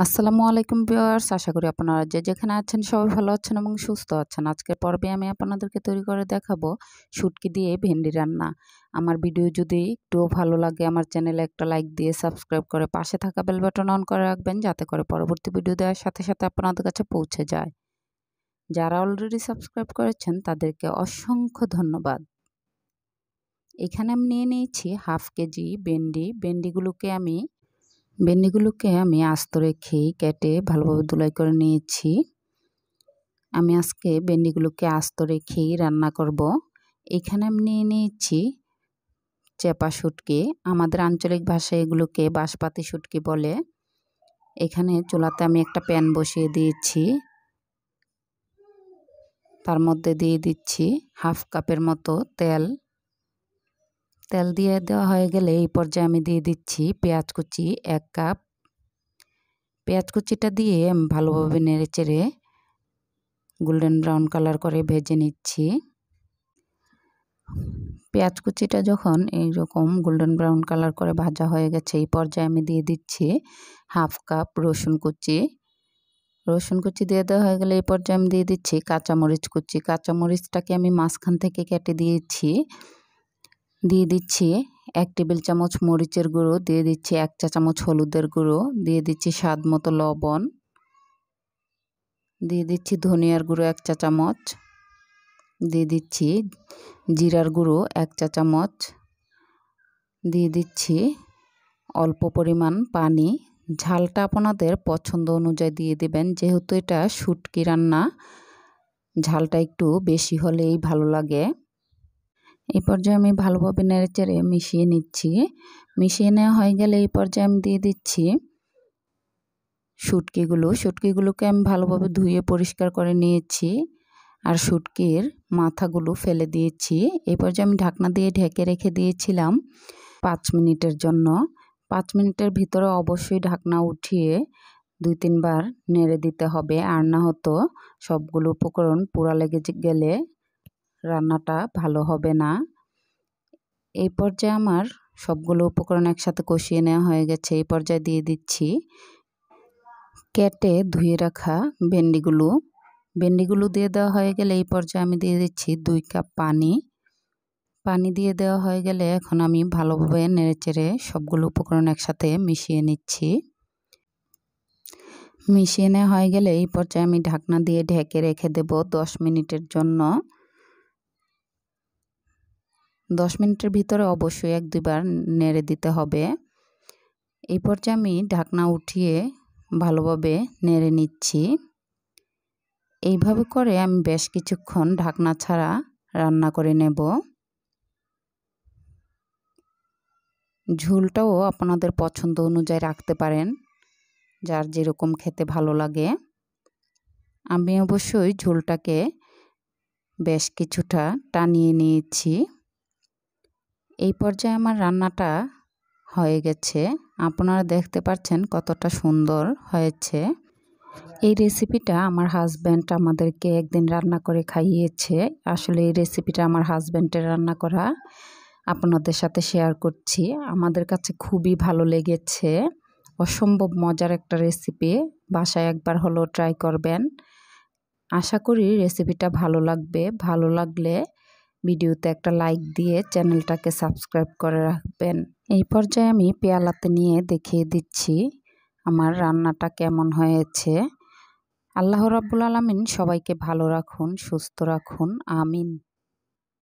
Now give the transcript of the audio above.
আসসালামু আলাইকুম ভিউয়ার্স আশা করি আপনারা যে যেখানে আছেন সবাই ভালো আছেন এবং সুস্থ আছেন আজকের পর্বে আমি আপনাদেরকে তৈরি করে দেখাবো শুটকি দিয়ে ভেন্ডি রান্না আমার ভিডিও যদি একটুও ভালো লাগে আমার চ্যানেলে একটা লাইক দিয়ে সাবস্ক্রাইব করে পাশে থাকা বেল বাটন অন করে রাখবেন যাতে করে পরবর্তী ভিডিও দেওয়ার সাথে সাথে আপনাদের কাছে পৌঁছে যায় যারা অলরেডি সাবস্ক্রাইব করেছেন তাদেরকে অসংখ্য ধন্যবাদ এখানে আমি নিয়ে নিয়েছি হাফ কেজি ভেন্ডি ভেন্ডিগুলোকে আমি ভেন্ডিগুলোকে আমি আস্ত রেখে কেটে ভালোভাবে ধুলাই করে নিয়েছি আমি আজকে ভেন্ডিগুলোকে আস্ত রেখেই রান্না করব এখানে আমি নিয়ে নিয়েছি চেপা সুটকি আমাদের আঞ্চলিক ভাষায় এগুলোকে বাঁশপাতি সুটকি বলে এখানে চুলাতে আমি একটা প্যান বসিয়ে দিয়েছি তার মধ্যে দিয়ে দিচ্ছি হাফ কাপের মতো তেল তেল দিয়ে দেওয়া হয়ে গেলে এই পর্যায়ে আমি দিয়ে দিচ্ছি পেঁয়াজ কুচি এক কাপ পেঁয়াজ কুচিটা দিয়ে আমি ভালোভাবে নেড়ে চেড়ে গোল্ডেন ব্রাউন কালার করে ভেজে নিচ্ছি পেঁয়াজ কুচিটা যখন এইরকম গোল্ডেন ব্রাউন কালার করে ভাজা হয়ে গেছে এই পর্যায়ে আমি দিয়ে দিচ্ছি হাফ কাপ রসুন কুচি রসুন কুচি দিয়ে দেওয়া হয়ে গেলে এই পর্যায়ে আমি দিয়ে দিচ্ছি কাঁচামরিচ কুচি কাঁচামরিচটাকে আমি মাঝখান থেকে কেটে দিয়েছি দিয়ে দিচ্ছি এক টেবিল চামচ মরিচের গুঁড়ো দিয়ে দিচ্ছি এক চা চামচ হলুদের গুঁড়ো দিয়ে দিচ্ছি স্বাদ মতো লবণ দিয়ে দিচ্ছি ধনিয়ার গুঁড়ো এক চা চামচ দিয়ে দিচ্ছি জিরার গুঁড়ো এক চা চামচ দিয়ে দিচ্ছি অল্প পরিমাণ পানি ঝালটা আপনাদের পছন্দ অনুযায়ী দিয়ে দেবেন যেহেতু এটা শুটকি রান্না ঝালটা একটু বেশি হলেই ভালো লাগে এই পর্যায়ে আমি ভালোভাবে নেড়েচেড়ে মিশিয়ে নিচ্ছি মিশিয়ে নেওয়া হয়ে গেলে এই পর্যায়ে আমি দিয়ে দিচ্ছি শুটকিগুলো শুটকিগুলোকে আমি ভালোভাবে ধুয়ে পরিষ্কার করে নিয়েছি আর শুটকির মাথাগুলো ফেলে দিয়েছি এই পর্যায়ে আমি ঢাকনা দিয়ে ঢেকে রেখে দিয়েছিলাম পাঁচ মিনিটের জন্য পাঁচ মিনিটের ভিতরে অবশ্যই ঢাকনা উঠিয়ে দুই তিনবার নেড়ে দিতে হবে আর না হতো সবগুলো উপকরণ পোড়া লেগে গেলে রান্নাটা ভালো হবে না এই পর্যায়ে আমার সবগুলো উপকরণ একসাথে কষিয়ে নেওয়া হয়ে গেছে এই পর্যায়ে দিয়ে দিচ্ছি কেটে ধুয়ে রাখা ভেন্ডিগুলো ভেন্ডিগুলো দিয়ে দেওয়া হয়ে গেলে এই পর্যায়ে আমি দিয়ে দিচ্ছি দুই কাপ পানি পানি দিয়ে দেওয়া হয়ে গেলে এখন আমি ভালোভাবে নেড়েচেড়ে সবগুলো উপকরণ একসাথে মিশিয়ে নিচ্ছি মিশিয়ে নেওয়া হয়ে গেলে এই পর্যায়ে আমি ঢাকনা দিয়ে ঢেকে রেখে দেব দশ মিনিটের জন্য দশ মিনিটের ভিতরে অবশ্যই এক দুইবার নেড়ে দিতে হবে এই পর্যায়ে আমি ঢাকনা উঠিয়ে ভালোভাবে নেড়ে নিচ্ছি এইভাবে করে আমি বেশ কিছুক্ষণ ঢাকনা ছাড়া রান্না করে নেব ঝোলটাও আপনাদের পছন্দ অনুযায়ী রাখতে পারেন যার যেরকম খেতে ভালো লাগে আমি অবশ্যই ঝোলটাকে বেশ কিছুটা টানিয়ে নিয়েছি এই পর্যায়ে আমার রান্নাটা হয়ে গেছে আপনারা দেখতে পাচ্ছেন কতটা সুন্দর হয়েছে এই রেসিপিটা আমার হাজব্যান্ড আমাদেরকে একদিন রান্না করে খাইয়েছে আসলে এই রেসিপিটা আমার হাজব্যান্ডের রান্না করা আপনাদের সাথে শেয়ার করছি আমাদের কাছে খুবই ভালো লেগেছে অসম্ভব মজার একটা রেসিপি বাসায় একবার হলো ট্রাই করবেন আশা করি রেসিপিটা ভালো লাগবে ভালো লাগলে ভিডিওতে একটা লাইক দিয়ে চ্যানেলটাকে সাবস্ক্রাইব করে রাখবেন এই পর্যায়ে আমি পেয়ালাতে নিয়ে দেখিয়ে দিচ্ছি আমার রান্নাটা কেমন হয়েছে আল্লাহ রাবুল আলমিন সবাইকে ভালো রাখুন সুস্থ রাখুন আমিন